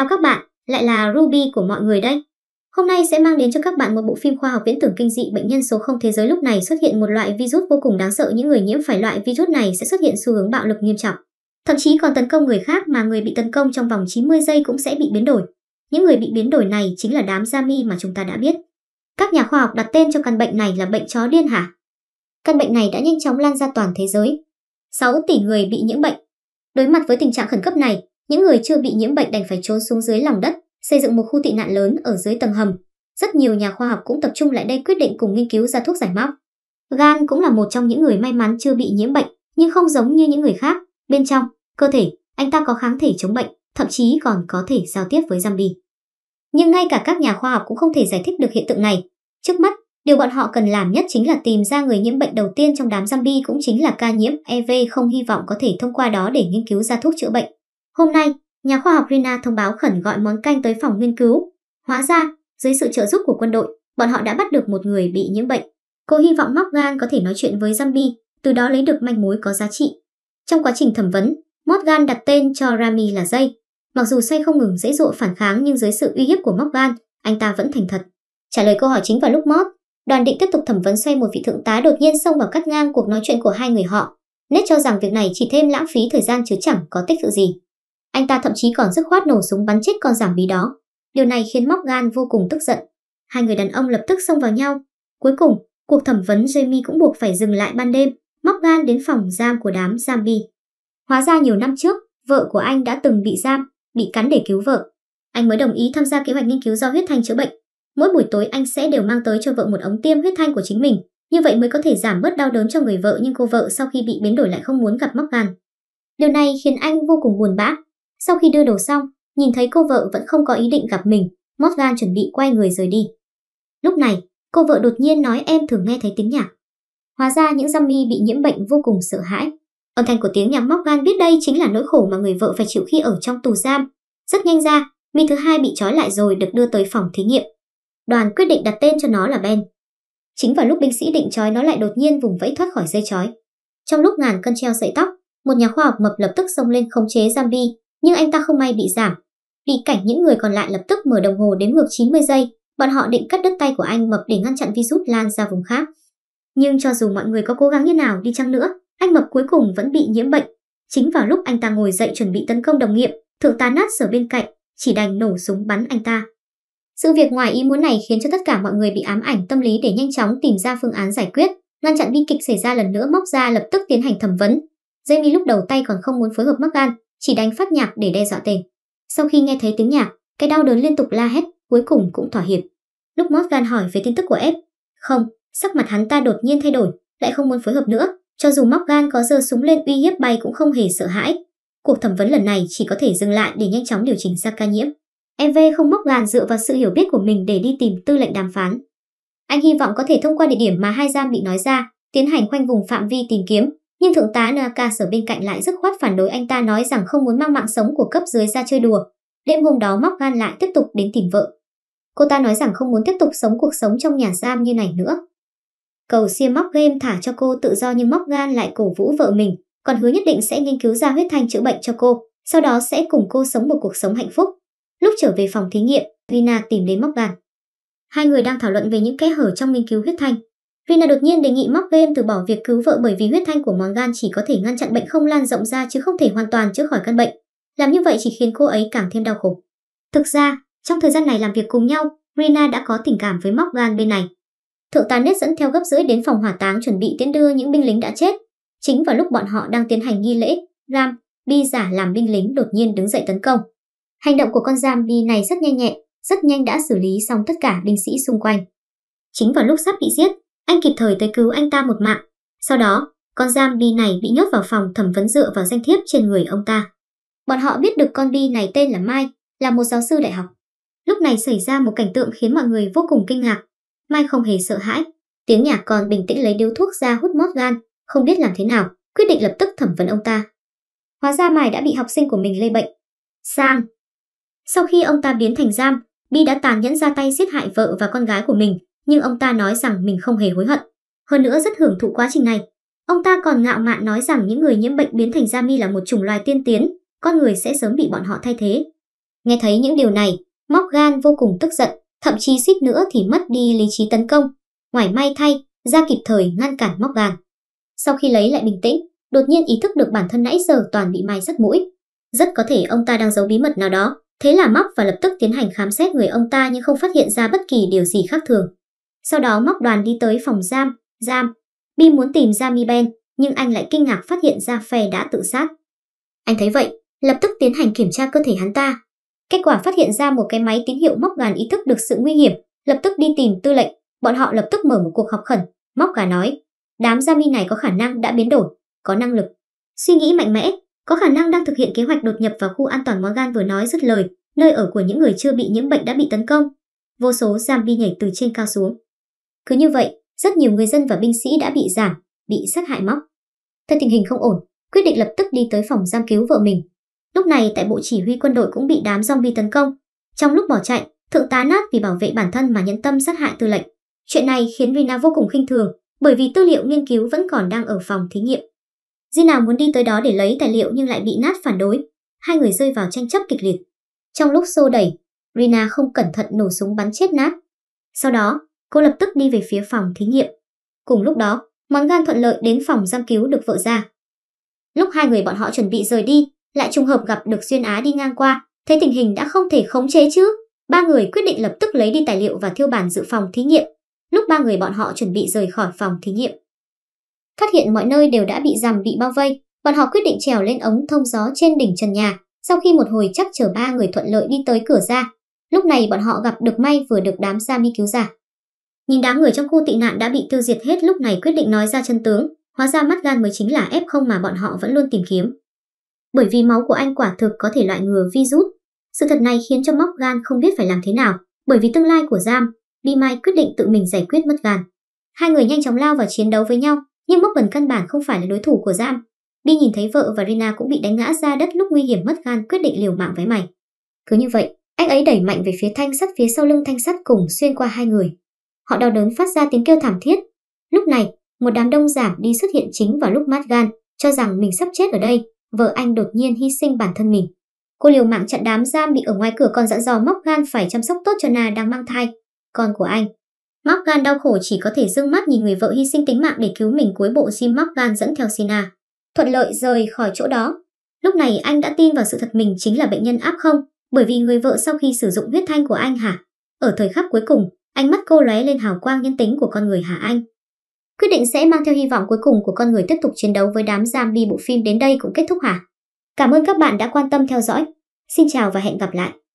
Chào các bạn, lại là Ruby của mọi người đây. Hôm nay sẽ mang đến cho các bạn một bộ phim khoa học viễn tưởng kinh dị bệnh nhân số 0 thế giới lúc này xuất hiện một loại virus vô cùng đáng sợ những người nhiễm phải loại virus này sẽ xuất hiện xu hướng bạo lực nghiêm trọng. Thậm chí còn tấn công người khác mà người bị tấn công trong vòng 90 giây cũng sẽ bị biến đổi. Những người bị biến đổi này chính là đám Zami mà chúng ta đã biết. Các nhà khoa học đặt tên cho căn bệnh này là bệnh chó điên hả? Căn bệnh này đã nhanh chóng lan ra toàn thế giới. 6 tỷ người bị nhiễm bệnh. Đối mặt với tình trạng khẩn cấp này, những người chưa bị nhiễm bệnh đành phải trốn xuống dưới lòng đất, xây dựng một khu tị nạn lớn ở dưới tầng hầm. Rất nhiều nhà khoa học cũng tập trung lại đây quyết định cùng nghiên cứu ra thuốc giải móc. Gan cũng là một trong những người may mắn chưa bị nhiễm bệnh, nhưng không giống như những người khác. Bên trong, cơ thể, anh ta có kháng thể chống bệnh, thậm chí còn có thể giao tiếp với zombie. Nhưng ngay cả các nhà khoa học cũng không thể giải thích được hiện tượng này. Trước mắt, điều bọn họ cần làm nhất chính là tìm ra người nhiễm bệnh đầu tiên trong đám zombie cũng chính là ca nhiễm EV không hy vọng có thể thông qua đó để nghiên cứu ra thuốc chữa bệnh. Hôm nay, nhà khoa học Rina thông báo khẩn gọi món canh tới phòng nghiên cứu. Hóa ra, dưới sự trợ giúp của quân đội, bọn họ đã bắt được một người bị nhiễm bệnh. Cô hy vọng Móc Gan có thể nói chuyện với Zambi, từ đó lấy được manh mối có giá trị. Trong quá trình thẩm vấn, Gan đặt tên cho Rami là dây. Mặc dù say không ngừng dễ dụa phản kháng nhưng dưới sự uy hiếp của Gan, anh ta vẫn thành thật. Trả lời câu hỏi chính vào lúc Mort, đoàn định tiếp tục thẩm vấn xoay một vị thượng tá đột nhiên xông vào cắt ngang cuộc nói chuyện của hai người họ. Nết cho rằng việc này chỉ thêm lãng phí thời gian chứ chẳng có tích sự gì. Anh ta thậm chí còn dứt khoát nổ súng bắn chết con giảm bí đó. Điều này khiến Móc Gan vô cùng tức giận. Hai người đàn ông lập tức xông vào nhau. Cuối cùng, cuộc thẩm vấn Jamie cũng buộc phải dừng lại ban đêm. Móc Gan đến phòng giam của đám zombie. Hóa ra nhiều năm trước, vợ của anh đã từng bị giam, bị cắn để cứu vợ. Anh mới đồng ý tham gia kế hoạch nghiên cứu do huyết thanh chữa bệnh. Mỗi buổi tối anh sẽ đều mang tới cho vợ một ống tiêm huyết thanh của chính mình, như vậy mới có thể giảm bớt đau đớn cho người vợ nhưng cô vợ sau khi bị biến đổi lại không muốn gặp móc gan. Điều này khiến anh vô cùng buồn bã, sau khi đưa đồ xong, nhìn thấy cô vợ vẫn không có ý định gặp mình, Morgan chuẩn bị quay người rời đi. Lúc này, cô vợ đột nhiên nói em thường nghe thấy tiếng nhạc. Hóa ra những zombie bị nhiễm bệnh vô cùng sợ hãi. Âm thanh của tiếng nhạc Morgan biết đây chính là nỗi khổ mà người vợ phải chịu khi ở trong tù giam. Rất nhanh ra, mi thứ hai bị trói lại rồi được đưa tới phòng thí nghiệm. Đoàn quyết định đặt tên cho nó là Ben. Chính vào lúc binh sĩ định trói nó lại đột nhiên vùng vẫy thoát khỏi dây trói. Trong lúc ngàn cân treo sợi tóc, một nhà khoa học mập lập tức xông lên khống chế zombie, nhưng anh ta không may bị giảm. Vì cảnh những người còn lại lập tức mở đồng hồ đếm ngược 90 giây, bọn họ định cắt đứt tay của anh mập để ngăn chặn virus lan ra vùng khác. Nhưng cho dù mọi người có cố gắng như nào đi chăng nữa, anh mập cuối cùng vẫn bị nhiễm bệnh. Chính vào lúc anh ta ngồi dậy chuẩn bị tấn công đồng nghiệp, thượng tá nát sở bên cạnh, chỉ đành nổ súng bắn anh ta. Sự việc ngoài ý muốn này khiến cho tất cả mọi người bị ám ảnh tâm lý để nhanh chóng tìm ra phương án giải quyết, ngăn chặn bi kịch xảy ra lần nữa móc ra lập tức tiến hành thẩm vấn. Jamie lúc đầu tay còn không muốn phối hợp Morgan, chỉ đánh phát nhạc để đe dọa tình. Sau khi nghe thấy tiếng nhạc, cái đau đớn liên tục la hét, cuối cùng cũng thỏa hiệp. Lúc Morgan hỏi về tin tức của F, không, sắc mặt hắn ta đột nhiên thay đổi, lại không muốn phối hợp nữa, cho dù Morgan có giơ súng lên uy hiếp bay cũng không hề sợ hãi. Cuộc thẩm vấn lần này chỉ có thể dừng lại để nhanh chóng điều chỉnh ra ca nhiễm. EV không móc gàn dựa vào sự hiểu biết của mình để đi tìm tư lệnh đàm phán. Anh hy vọng có thể thông qua địa điểm mà hai giam bị nói ra, tiến hành khoanh vùng phạm vi tìm kiếm, nhưng thượng tá Naka sở bên cạnh lại dứt khoát phản đối anh ta nói rằng không muốn mang mạng sống của cấp dưới ra chơi đùa. Đêm hôm đó móc gan lại tiếp tục đến tìm vợ. Cô ta nói rằng không muốn tiếp tục sống cuộc sống trong nhà giam như này nữa. Cầu xia móc game thả cho cô tự do nhưng móc gan lại cổ vũ vợ mình, còn hứa nhất định sẽ nghiên cứu ra huyết thanh chữa bệnh cho cô, sau đó sẽ cùng cô sống một cuộc sống hạnh phúc. Lúc trở về phòng thí nghiệm, Vina tìm đến móc gan. Hai người đang thảo luận về những kẽ hở trong nghiên cứu huyết thanh, Vina đột nhiên đề nghị móc game từ bỏ việc cứu vợ bởi vì huyết thanh của món gan chỉ có thể ngăn chặn bệnh không lan rộng ra chứ không thể hoàn toàn chữa khỏi căn bệnh. Làm như vậy chỉ khiến cô ấy càng thêm đau khổ. Thực ra, trong thời gian này làm việc cùng nhau, Rina đã có tình cảm với móc gan bên này. Thượng tá Nết dẫn theo gấp rưỡi đến phòng hỏa táng chuẩn bị tiến đưa những binh lính đã chết. Chính vào lúc bọn họ đang tiến hành nghi lễ, Ram, Bi giả làm binh lính đột nhiên đứng dậy tấn công. Hành động của con Ram Bi này rất nhanh nhẹn, rất nhanh đã xử lý xong tất cả binh sĩ xung quanh. Chính vào lúc sắp bị giết, anh kịp thời tới cứu anh ta một mạng. Sau đó, con giam bi này bị nhốt vào phòng thẩm vấn dựa vào danh thiếp trên người ông ta. Bọn họ biết được con bi này tên là Mai, là một giáo sư đại học. Lúc này xảy ra một cảnh tượng khiến mọi người vô cùng kinh ngạc. Mai không hề sợ hãi, tiếng nhạc còn bình tĩnh lấy điếu thuốc ra hút mót gan, không biết làm thế nào, quyết định lập tức thẩm vấn ông ta. Hóa ra Mai đã bị học sinh của mình lây bệnh. Sang! Sau khi ông ta biến thành giam, Bi đã tàn nhẫn ra tay giết hại vợ và con gái của mình, nhưng ông ta nói rằng mình không hề hối hận. Hơn nữa rất hưởng thụ quá trình này. Ông ta còn ngạo mạn nói rằng những người nhiễm bệnh biến thành Jami là một chủng loài tiên tiến, con người sẽ sớm bị bọn họ thay thế. Nghe thấy những điều này, móc gan vô cùng tức giận, thậm chí xít nữa thì mất đi lý trí tấn công. Ngoài may thay, ra kịp thời ngăn cản móc gan Sau khi lấy lại bình tĩnh, đột nhiên ý thức được bản thân nãy giờ toàn bị mai rất mũi. Rất có thể ông ta đang giấu bí mật nào đó, thế là Móc và lập tức tiến hành khám xét người ông ta nhưng không phát hiện ra bất kỳ điều gì khác thường. Sau đó móc đoàn đi tới phòng giam, giam. Bi muốn tìm ra Mi Ben, nhưng anh lại kinh ngạc phát hiện ra phe đã tự sát. Anh thấy vậy, lập tức tiến hành kiểm tra cơ thể hắn ta. Kết quả phát hiện ra một cái máy tín hiệu móc đoàn ý thức được sự nguy hiểm, lập tức đi tìm tư lệnh, bọn họ lập tức mở một cuộc họp khẩn, móc gà nói, đám gia mi này có khả năng đã biến đổi, có năng lực. Suy nghĩ mạnh mẽ, có khả năng đang thực hiện kế hoạch đột nhập vào khu an toàn gan vừa nói dứt lời, nơi ở của những người chưa bị nhiễm bệnh đã bị tấn công. Vô số zombie nhảy từ trên cao xuống, cứ như vậy, rất nhiều người dân và binh sĩ đã bị giảm, bị sát hại móc. Thấy tình hình không ổn, quyết định lập tức đi tới phòng giam cứu vợ mình. Lúc này tại bộ chỉ huy quân đội cũng bị đám zombie tấn công. Trong lúc bỏ chạy, thượng tá nát vì bảo vệ bản thân mà nhẫn tâm sát hại tư lệnh. Chuyện này khiến Rina vô cùng khinh thường, bởi vì tư liệu nghiên cứu vẫn còn đang ở phòng thí nghiệm. Gina muốn đi tới đó để lấy tài liệu nhưng lại bị nát phản đối. Hai người rơi vào tranh chấp kịch liệt. Trong lúc xô đẩy, Rina không cẩn thận nổ súng bắn chết nát. Sau đó, Cô lập tức đi về phía phòng thí nghiệm. Cùng lúc đó, món gan thuận lợi đến phòng giam cứu được vợ ra. Lúc hai người bọn họ chuẩn bị rời đi, lại trùng hợp gặp được Duyên Á đi ngang qua, thấy tình hình đã không thể khống chế chứ. Ba người quyết định lập tức lấy đi tài liệu và thiêu bàn dự phòng thí nghiệm. Lúc ba người bọn họ chuẩn bị rời khỏi phòng thí nghiệm. Phát hiện mọi nơi đều đã bị rằm bị bao vây, bọn họ quyết định trèo lên ống thông gió trên đỉnh trần nhà, sau khi một hồi chắc chờ ba người thuận lợi đi tới cửa ra. Lúc này bọn họ gặp được May vừa được đám giam đi cứu ra Nhìn đám người trong khu tị nạn đã bị tiêu diệt hết lúc này quyết định nói ra chân tướng, hóa ra mắt gan mới chính là F0 mà bọn họ vẫn luôn tìm kiếm. Bởi vì máu của anh quả thực có thể loại ngừa virus, sự thật này khiến cho móc gan không biết phải làm thế nào, bởi vì tương lai của Giam, Bi Mai quyết định tự mình giải quyết mất gan. Hai người nhanh chóng lao vào chiến đấu với nhau, nhưng Móc Bần căn bản không phải là đối thủ của Giam. Bi nhìn thấy vợ và Rina cũng bị đánh ngã ra đất lúc nguy hiểm mất gan quyết định liều mạng với mày. Cứ như vậy, anh ấy đẩy mạnh về phía thanh sắt phía sau lưng thanh sắt cùng xuyên qua hai người, Họ đau đớn phát ra tiếng kêu thảm thiết. Lúc này, một đám đông giảm đi xuất hiện chính vào lúc gan cho rằng mình sắp chết ở đây, vợ anh đột nhiên hy sinh bản thân mình. Cô liều mạng chặn đám giam bị ở ngoài cửa còn dặn dò móc gan phải chăm sóc tốt cho Na đang mang thai, con của anh. móc gan đau khổ chỉ có thể dưng mắt nhìn người vợ hy sinh tính mạng để cứu mình cuối bộ móc gan dẫn theo Sina. Thuận lợi rời khỏi chỗ đó. Lúc này anh đã tin vào sự thật mình chính là bệnh nhân áp không, bởi vì người vợ sau khi sử dụng huyết thanh của anh hả? Ở thời khắc cuối cùng, Ánh mắt cô lóe lên hào quang nhân tính của con người Hà Anh. Quyết định sẽ mang theo hy vọng cuối cùng của con người tiếp tục chiến đấu với đám zombie bộ phim đến đây cũng kết thúc hả? Cảm ơn các bạn đã quan tâm theo dõi. Xin chào và hẹn gặp lại.